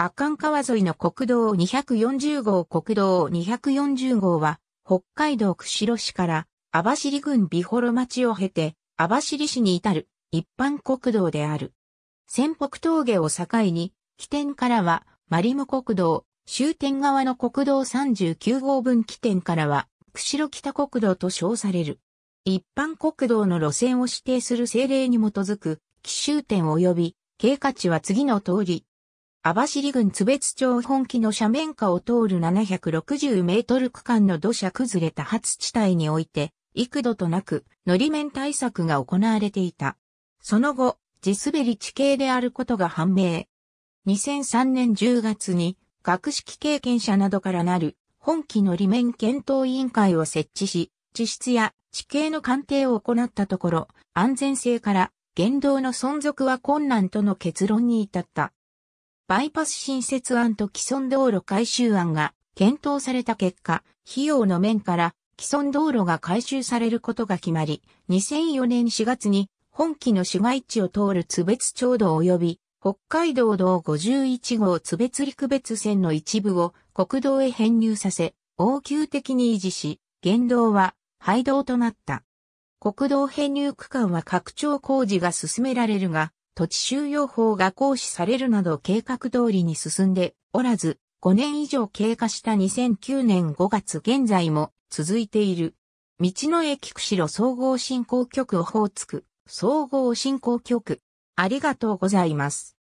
阿寒川沿いの国道240号国道240号は、北海道釧路市から網走郡美幌町を経て、網走市に至る一般国道である。仙北峠を境に、起点からは、マリム国道、終点側の国道39号分起点からは、釧路北国道と称される。一般国道の路線を指定する政令に基づく、奇襲点及び、経過値は次の通り、網走郡津別町本気の斜面下を通る760メートル区間の土砂崩れ多発地帯において、幾度となく、のり面対策が行われていた。その後、地滑り地形であることが判明。2003年10月に、学識経験者などからなる、本気のり面検討委員会を設置し、地質や地形の鑑定を行ったところ、安全性から、言動の存続は困難との結論に至った。バイパス新設案と既存道路改修案が検討された結果、費用の面から既存道路が改修されることが決まり、2004年4月に本期の市街地を通る津別町道及び北海道道51号津別陸別線の一部を国道へ編入させ、応急的に維持し、原道は廃道となった。国道編入区間は拡張工事が進められるが、土地収容法が行使されるなど計画通りに進んでおらず、5年以上経過した2009年5月現在も続いている。道の駅釧路総合振興局オホーツク、総合振興局。ありがとうございます。